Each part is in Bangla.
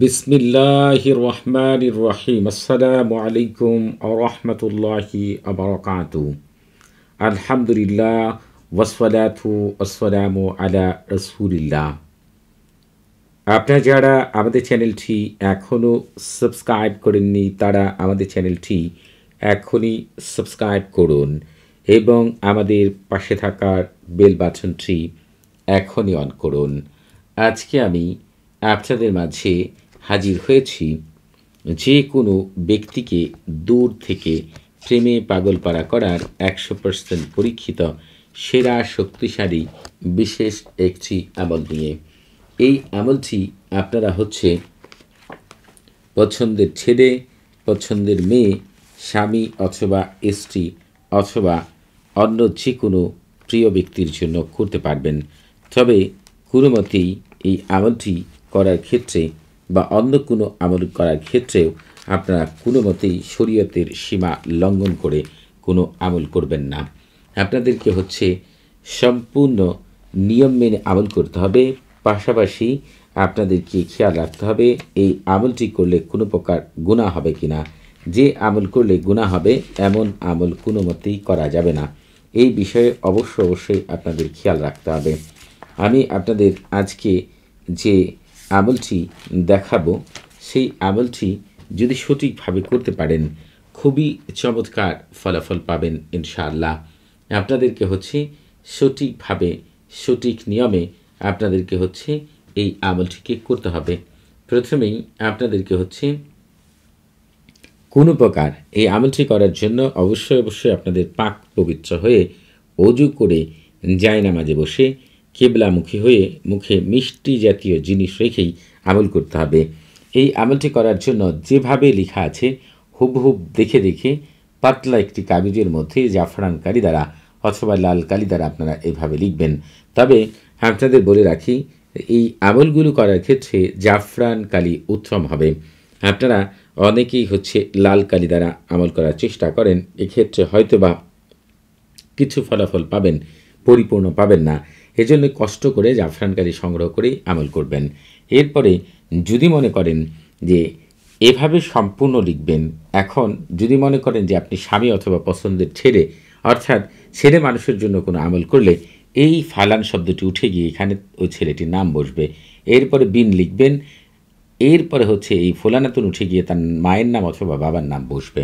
বিসমিল্লাহ রহমান রহিম আসসালামু আলাইকুম আরহামতুল্লাহি আবরকাত আলহামদুলিল্লাহ ওয়াসলাথু আসসালাম আলা রসুলিল্লাহ আপনারা যারা আমাদের চ্যানেলটি এখনও সাবস্ক্রাইব করেননি তারা আমাদের চ্যানেলটি এখনই সাবস্ক্রাইব করুন এবং আমাদের পাশে থাকার বেল বাটনটি এখনই অন করুন আজকে আমি আপনাদের মাঝে হাজির হয়েছি যে কোনো ব্যক্তিকে দূর থেকে প্রেমে পাগল পাড়া করার একশো পার্সেন্ট পরীক্ষিত সেরা শক্তিশালী বিশেষ একটি আমল নিয়ে এই আমলটি আপনারা হচ্ছে পছন্দের ছেলে পছন্দের মেয়ে স্বামী অথবা স্ত্রী অথবা অন্য যে কোনো প্রিয় ব্যক্তির জন্য করতে পারবেন তবে কোনো মতেই এই আমলটি করার ক্ষেত্রে বা অন্য কোনো আমল করার ক্ষেত্রেও আপনারা কোনো মতেই শরীয়তের সীমা লঙ্ঘন করে কোনো আমল করবেন না আপনাদেরকে হচ্ছে সম্পূর্ণ নিয়ম মেনে আমল করতে হবে পাশাপাশি আপনাদেরকে খেয়াল রাখতে হবে এই আমলটি করলে কোনো প্রকার গুণা হবে কি না যে আমল করলে গুণা হবে এমন আমল কোনো মতেই করা যাবে না এই বিষয়ে অবশ্য অবশ্যই আপনাদের খেয়াল রাখতে হবে আমি আপনাদের আজকে যে আবলটি দেখাবো সেই আবলটি যদি সঠিকভাবে করতে পারেন খুবই চমৎকার ফলাফল পাবেন ইনশাআল্লাহ আপনাদেরকে হচ্ছে সঠিকভাবে সঠিক নিয়মে আপনাদেরকে হচ্ছে এই আমলটিকে করতে হবে প্রথমেই আপনাদেরকে হচ্ছে কোনো প্রকার এই আমলটি করার জন্য অবশ্যই অবশ্যই আপনাদের পাক পবিত্র হয়ে অজু করে যায় নামাজে বসে কেবলামুখী হয়ে মুখে মিষ্টি জাতীয় জিনিস রেখেই আমল করতে হবে এই আমলটি করার জন্য যেভাবে লেখা আছে হুবহুব দেখে দেখে পাতলা একটি কাগজের মধ্যে জাফরান কালি দ্বারা অথবা লাল কালি দ্বারা আপনারা এভাবে লিখবেন তবে আপনাদের বলে রাখি এই আমলগুলো করার ক্ষেত্রে জাফরান কালি উত্তম হবে আপনারা অনেকেই হচ্ছে লাল কালি দ্বারা আমল করার চেষ্টা করেন এক্ষেত্রে হয়তোবা কিছু ফলাফল পাবেন পরিপূর্ণ পাবেন না এজন্য কষ্ট করে জাফরানকারি সংগ্রহ করে আমল করবেন এরপরে যদি মনে করেন যে এভাবে সম্পূর্ণ লিখবেন এখন যদি মনে করেন যে আপনি স্বামী অথবা পছন্দের ছেড়ে অর্থাৎ ছেলে মানুষের জন্য কোনো আমল করলে এই ফালান শব্দটি উঠে গিয়ে এখানে ওই ছেলেটির নাম বসবে এরপরে বিন লিখবেন এরপরে হচ্ছে এই ফোলানাতুন উঠে গিয়ে তার মায়ের নাম অথবা বাবার নাম বসবে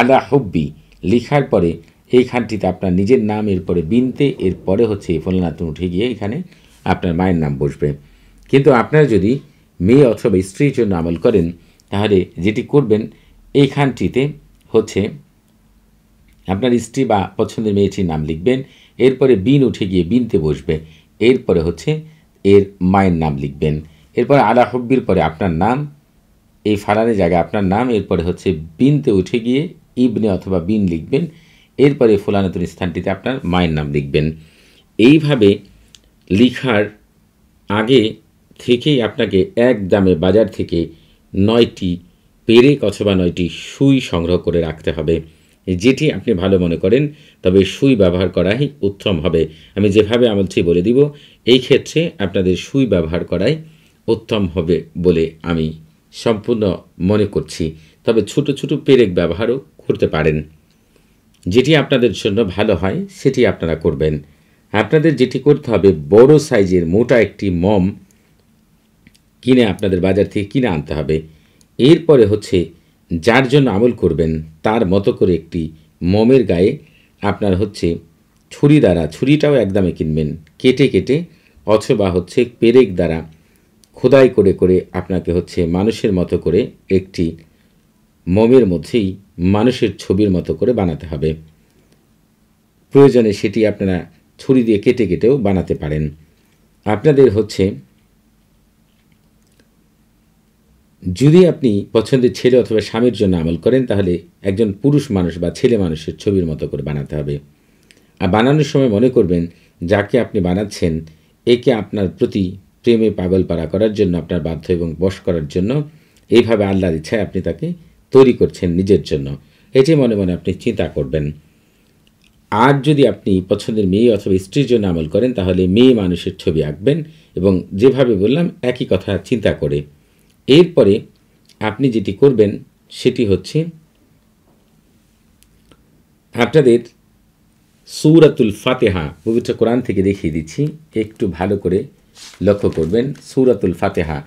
আলা হব্বি লিখার পরে এই খানটিতে আপনার নিজের নাম এরপরে বিনতে এরপরে হচ্ছে এই ফলনাতুন উঠে গিয়ে এখানে আপনার মায়ের নাম বসবে কিন্তু আপনারা যদি মেয়ে অথবা স্ত্রীর জন্য আমল করেন তাহলে যেটি করবেন এই খানটিতে হচ্ছে আপনার স্ত্রী বা পছন্দের মেয়েটির নাম লিখবেন এরপরে বিন উঠে গিয়ে বিনতে বসবে এরপরে হচ্ছে এর মায়ের নাম লিখবেন এরপরে আলা হব্বির পরে আপনার নাম এই ফালানের জায়গায় আপনার নাম এরপরে হচ্ছে বিনতে উঠে গিয়ে ইবনে অথবা বিন লিখবেন এরপরে ফুলানাতুন স্থানটিতে আপনার মায়ের নাম লিখবেন এইভাবে লিখার আগে থেকেই আপনাকে এক দামে বাজার থেকে নয়টি পেরেক অথবা নয়টি সুই সংগ্রহ করে রাখতে হবে যেটি আপনি ভালো মনে করেন তবে সুই ব্যবহার করাই উত্তম হবে আমি যেভাবে আমলছি বলে দিব এই ক্ষেত্রে আপনাদের সুই ব্যবহার করাই উত্তম হবে বলে আমি সম্পূর্ণ মনে করছি তবে ছোট ছোট পেরেক ব্যবহারও করতে পারেন যেটি আপনাদের জন্য ভালো হয় সেটি আপনারা করবেন আপনাদের যেটি করতে হবে বড় সাইজের মোটা একটি মম কিনে আপনাদের বাজার থেকে কিনে আনতে হবে এরপরে হচ্ছে যার জন্য আমল করবেন তার মতো করে একটি মমের গায়ে আপনার হচ্ছে ছুরি দ্বারা ছুরিটাও একদমে কিনবেন কেটে কেটে অথবা হচ্ছে পেরেক দ্বারা খোদাই করে করে আপনাকে হচ্ছে মানুষের মতো করে একটি মমের মধ্যেই মানুষের ছবির মতো করে বানাতে হবে প্রয়োজনে সেটি আপনারা ছুরি দিয়ে কেটে কেটেও বানাতে পারেন আপনাদের হচ্ছে যদি আপনি পছন্দের ছেলে অথবা স্বামীর জন্য আমল করেন তাহলে একজন পুরুষ মানুষ বা ছেলে মানুষের ছবির মতো করে বানাতে হবে আর বানানোর সময় মনে করবেন যাকে আপনি বানাচ্ছেন একে আপনার প্রতি প্রেমে পাগল পাড়া করার জন্য আপনার বাধ্য এবং বশ করার জন্য এইভাবে আল্লাহর ইচ্ছায় আপনি তাকে তৈরি করছেন নিজের জন্য এটি মনে মনে আপনি চিন্তা করবেন আর যদি আপনি পছন্দের মেয়ে অথবা স্ত্রীর জন্য আমল করেন তাহলে মেয়ে মানুষের ছবি আঁকবেন এবং যেভাবে বললাম একই কথা চিন্তা করে এরপরে আপনি যেটি করবেন সেটি হচ্ছে আপনাদের সৌরাতুল ফাতেহা পবিত্র কোরআন থেকে দেখিয়ে দিচ্ছি একটু ভালো করে লক্ষ্য করবেন সৌরাতুল ফাতেহা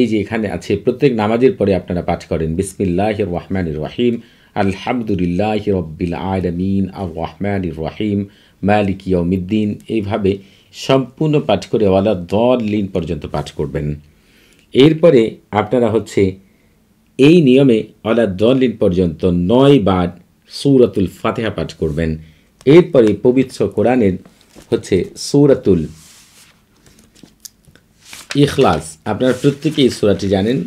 এই যে এখানে আছে প্রত্যেক নামাজের পরে আপনারা পাঠ করেন বিসমিল্লাহ রহমান রাহিম আলহামদুলিল্লাহ রব্বিল আলমিন আর রহমান রাহিম মালিক ইয়মিদ্দিন এইভাবে সম্পূর্ণ পাঠ করে ওয়ালা দলিন পর্যন্ত পাঠ করবেন এরপরে আপনারা হচ্ছে এই নিয়মে অলা দলিন পর্যন্ত নয় বার সৌরাতুল ফাতেহা পাঠ করবেন এরপরে পবিত্র কোরআনের হচ্ছে সৌরতুল ইখলাস আপনার প্রত্যেকেই সুরাটি জানেন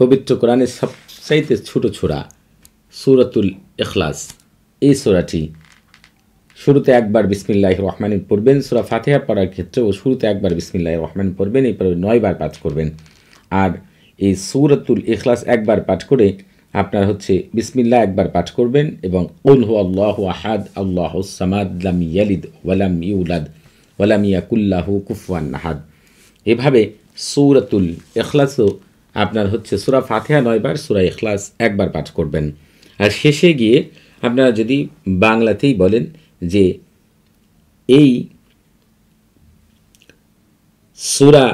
পবিত্র সব চাইতে ছোট ছোড়া সুরাতুল ইখলাস এই সুরাটি শুরুতে একবার বিসমিল্লাহ রহমান পড়বেন সুরা ফাতেহা পড়ার ক্ষেত্রেও শুরুতে একবার বিসমিল্লাহ রহমান পড়বেন পরে নয়বার পাঠ করবেন আর এই সুরাতুল ইখলাস একবার পাঠ করে আপনার হচ্ছে বিসমিল্লা একবার পাঠ করবেন এবং উল হু আল্লাহ আহাদ আল্লাহ সামাদ ইয়ালিদ ওয়ালাম ইউলাদ ওয়ালাম ইয়াকুল্লাহ কুফওয়ান আহাদ এভাবে সুরাতুল এখলাসও আপনার হচ্ছে সুরা ফাতেহা নয়বার সুরা এখলাস একবার পাঠ করবেন আর শেষে গিয়ে আপনারা যদি বাংলাতেই বলেন যে এই সুরা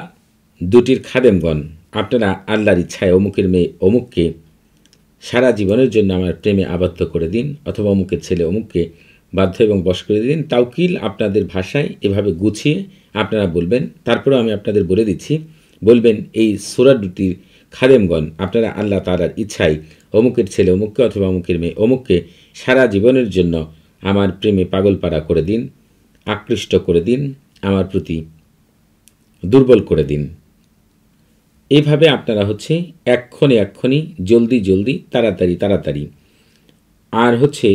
দুটির খাদেমগণ আপনারা আল্লাহর ইচ্ছায় অমুকের মেয়ে অমুককে সারা জীবনের জন্য আমার প্রেমে আবদ্ধ করে দিন অথবা অমুকের ছেলে অমুককে বাধ্য এবং বশ করে দিন তাউকিল আপনাদের ভাষায় এভাবে গুছিয়ে আপনারা বলবেন তারপরেও আমি আপনাদের বলে দিচ্ছি বলবেন এই সোরা দুটির খাদেমগণ আপনারা আল্লাহ তালার ইচ্ছাই অমুকের ছেলে অমুককে অথবা অমুকের মেয়ে অমুককে সারা জীবনের জন্য আমার প্রেমে পাগলপাড়া করে দিন আকৃষ্ট করে দিন আমার প্রতি দুর্বল করে দিন এভাবে আপনারা হচ্ছে এক্ষণে এক্ষণি জলদি জলদি তাড়াতাড়ি তাড়াতাড়ি আর হচ্ছে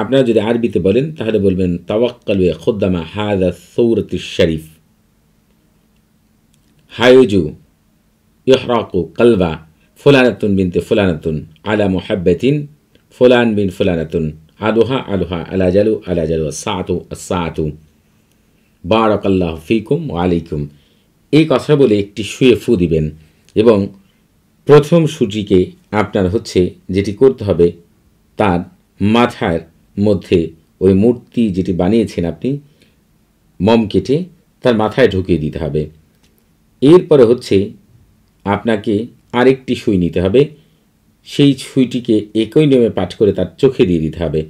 আপনারা যদি আরবিতে বলেন তাহলে বলবেন তাওয়াক্কালু খোদ্দামা হাদা সৌরতি শরীফ হায়ুজু ইহরাকু কালবা ফুলানাতুন বিনতে ফুলানাতুন আলা মোহাব্বেতিন ফুলান বিন ফুলানাতুন আলোহা আলোহা আলা জালু আলা জালু সাতু সাতু বারকাল্লাহ ফিকুম আলাইকুম এই কথা বলে একটি শুয়ে ফু দিবেন এবং প্রথম সূচিকে আপনার হচ্ছে যেটি করতে হবে তার মাথার মধ্যে ওই মূর্তি যেটি বানিয়েছেন আপনি মম কেটে তার মাথায় ঢুকিয়ে দিতে হবে এরপরে হচ্ছে আপনাকে আরেকটি সুই নিতে হবে সেই সুইটিকে একই নিয়মে পাঠ করে তার চোখে দিয়ে দিতে হবে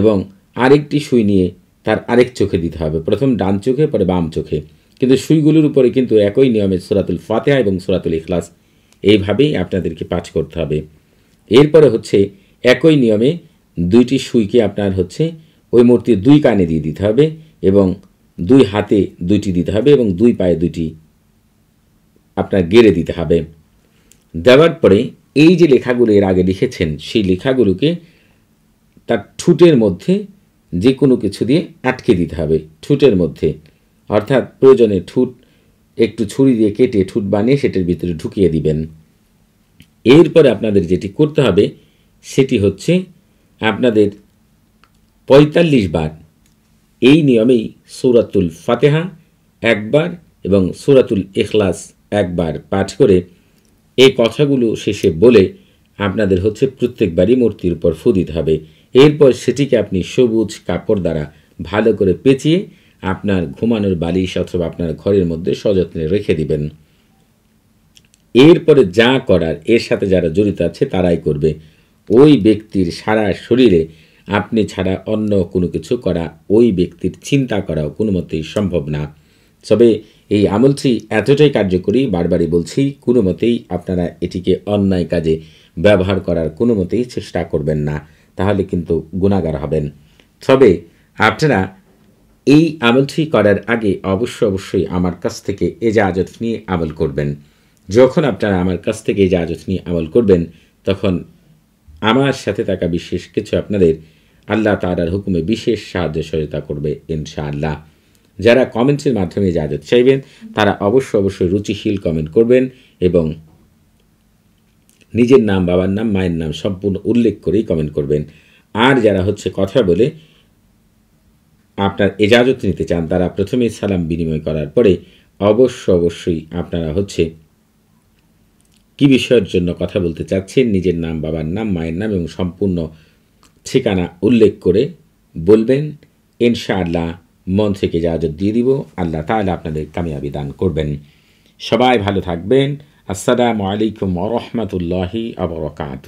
এবং আরেকটি সুই নিয়ে তার আরেক চোখে দিতে হবে প্রথম ডান চোখে পরে বাম চোখে কিন্তু সুইগুলোর উপরে কিন্তু একই নিয়মে সোরাতুল ফাতেহা এবং সোরাতুল ইখলাস এইভাবেই আপনাদেরকে পাঠ করতে হবে এরপরে হচ্ছে একই নিয়মে দুইটি সুইকে আপনার হচ্ছে ওই মূর্তির দুই কানে দিয়ে দিতে হবে এবং দুই হাতে দুইটি দিতে হবে এবং দুই পায়ে দুইটি আপনার গেড়ে দিতে হবে দেওয়ার পরে এই যে লেখাগুলো এর আগে লিখেছেন সেই লেখাগুলোকে তার ঠুটের মধ্যে যে কোনো কিছু দিয়ে আটকে দিতে হবে ঠুটের মধ্যে অর্থাৎ প্রয়োজনে ঠুট একটু ছুরি দিয়ে কেটে ঠুট বানিয়ে সেটির ভিতরে ঢুকিয়ে দিবেন এরপরে আপনাদের যেটি করতে হবে সেটি হচ্ছে আপনাদের পঁয়তাল্লিশ বার এই নিয়মেই সৌরাতুল ফাতেহা একবার এবং সৌরাতুল এখলাস একবার পাঠ করে এই কথাগুলো শেষে বলে আপনাদের হচ্ছে প্রত্যেকবারই মূর্তির উপর ফু দিতে হবে এরপর সেটিকে আপনি সবুজ কাপড় দ্বারা ভালো করে পেঁচিয়ে আপনার ঘুমানোর বালিশ অথবা আপনার ঘরের মধ্যে সযত্নে রেখে দিবেন এরপরে যা করার এর সাথে যারা জড়িত আছে তারাই করবে ওই ব্যক্তির সারা শরীরে আপনি ছাড়া অন্য কোনো কিছু করা ওই ব্যক্তির চিন্তা করাও কোনো মতেই সম্ভব না তবে এই আমলটি এতটাই কার্যকরী বারবারই বলছি কোনো মতেই আপনারা এটিকে অন্যায় কাজে ব্যবহার করার কোনো মতেই চেষ্টা করবেন না তাহলে কিন্তু গুণাগার হবেন তবে আপনারা এই আমলটি করার আগে অবশ্য অবশ্যই আমার কাছ থেকে এজাজত নিয়ে আমল করবেন যখন আপনারা আমার কাছ থেকে এজাজত নিয়ে আমল করবেন তখন আমার সাথে থাকা বিশেষ কিছু আপনাদের আল্লাহ তালার হুকুমে বিশেষ সাহায্য সহায়তা করবে ইনশাআল্লাহ যারা কমেন্টসের মাধ্যমে ইজাজত চাইবেন তারা অবশ্য অবশ্যই রুচিশীল কমেন্ট করবেন এবং নিজের নাম বাবার নাম মায়ের নাম সম্পূর্ণ উল্লেখ করেই কমেন্ট করবেন আর যারা হচ্ছে কথা বলে আপনার এজাজত নিতে চান তারা প্রথমে সালাম বিনিময় করার পরে অবশ্য অবশ্যই আপনারা হচ্ছে কি বিষয়ের জন্য কথা বলতে চাচ্ছেন নিজের নাম বাবার নাম মায়ের নাম এবং সম্পূর্ণ ঠিকানা উল্লেখ করে বলবেন ইনশাআল্লাহ মন থেকে যা দিয়ে দিব আল্লাহ তাহলে আপনাদের কামিয়াবি দান করবেন সবাই ভালো থাকবেন আসসালামু আলাইকুম রহমতুল্লাহি আবরকাত